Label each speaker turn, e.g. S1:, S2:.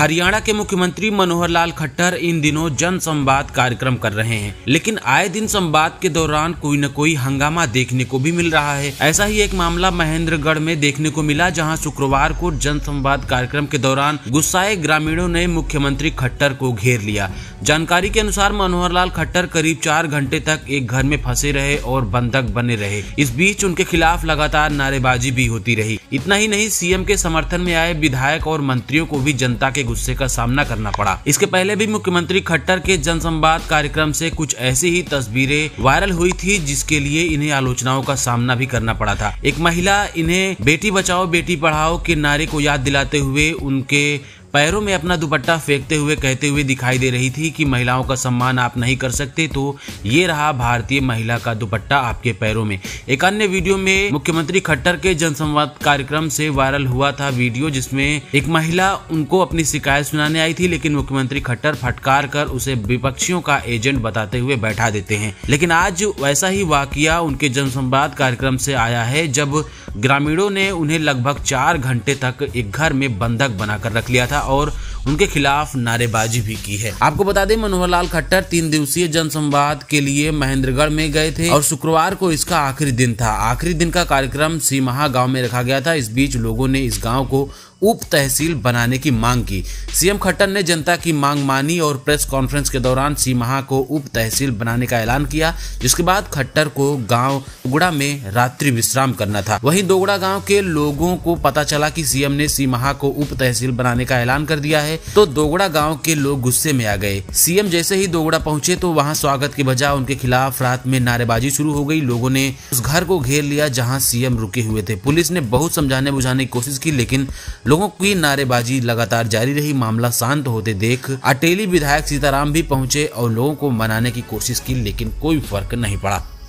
S1: हरियाणा के मुख्यमंत्री मनोहर लाल खट्टर इन दिनों जन संवाद कार्यक्रम कर रहे हैं लेकिन आए दिन संवाद के दौरान कोई न कोई हंगामा देखने को भी मिल रहा है ऐसा ही एक मामला महेंद्रगढ़ में देखने को मिला जहां शुक्रवार को जन संवाद कार्यक्रम के दौरान गुस्साए ग्रामीणों ने मुख्यमंत्री खट्टर को घेर लिया जानकारी के अनुसार मनोहर लाल खट्टर करीब चार घंटे तक एक घर में फंसे रहे और बंधक बने रहे इस बीच उनके खिलाफ लगातार नारेबाजी भी होती रही इतना ही नहीं सीएम के समर्थन में आए विधायक और मंत्रियों को भी जनता के गुस्से का सामना करना पड़ा इसके पहले भी मुख्यमंत्री खट्टर के जनसंवाद कार्यक्रम से कुछ ऐसी ही तस्वीरें वायरल हुई थी जिसके लिए इन्हें आलोचनाओं का सामना भी करना पड़ा था एक महिला इन्हें बेटी बचाओ बेटी पढ़ाओ के नारे को याद दिलाते हुए उनके पैरों में अपना दुपट्टा फेंकते हुए कहते हुए दिखाई दे रही थी कि महिलाओं का सम्मान आप नहीं कर सकते तो ये रहा भारतीय महिला का दुपट्टा आपके पैरों में एक अन्य वीडियो में मुख्यमंत्री खट्टर के जनसंवाद कार्यक्रम से वायरल हुआ था वीडियो जिसमें एक महिला उनको अपनी शिकायत सुनाने आई थी लेकिन मुख्यमंत्री खट्टर फटकार कर उसे विपक्षियों का एजेंट बताते हुए बैठा देते हैं लेकिन आज वैसा ही वाकया उनके जनसंवाद कार्यक्रम से आया है जब ग्रामीणों ने उन्हें लगभग चार घंटे तक एक घर में बंधक बनाकर रख लिया था किया और उनके खिलाफ नारेबाजी भी की है आपको बता दें मनोहर लाल खट्टर तीन दिवसीय जनसंवाद के लिए महेंद्रगढ़ में गए थे और शुक्रवार को इसका आखिरी दिन था आखिरी दिन का कार्यक्रम सीमहा गाँव में रखा गया था इस बीच लोगों ने इस गाँव को उप तहसील बनाने की मांग की सीएम खट्टर ने जनता की मांग मानी और प्रेस कॉन्फ्रेंस के दौरान सीमाहा को उप तहसील बनाने का ऐलान किया जिसके बाद खट्टर को गांव गुड़ा में रात्रि विश्राम करना था वहीं दोगुड़ा गांव के लोगों को पता चला कि सीएम ने सीमाहा को उप तहसील बनाने का ऐलान कर दिया है तो दोगुड़ा गाँव के लोग गुस्से में आ गए सीएम जैसे ही दोगुड़ा पहुंचे तो वहाँ स्वागत की बजाय उनके खिलाफ रात में नारेबाजी शुरू हो गयी लोगों ने उस घर को घेर लिया जहाँ सीएम रुके हुए थे पुलिस ने बहुत समझाने बुझाने की कोशिश की लेकिन लोगों की नारेबाजी लगातार जारी रही मामला शांत होते देख अटेली विधायक सीताराम भी पहुंचे और लोगों को मनाने की कोशिश की लेकिन कोई फर्क नहीं पड़ा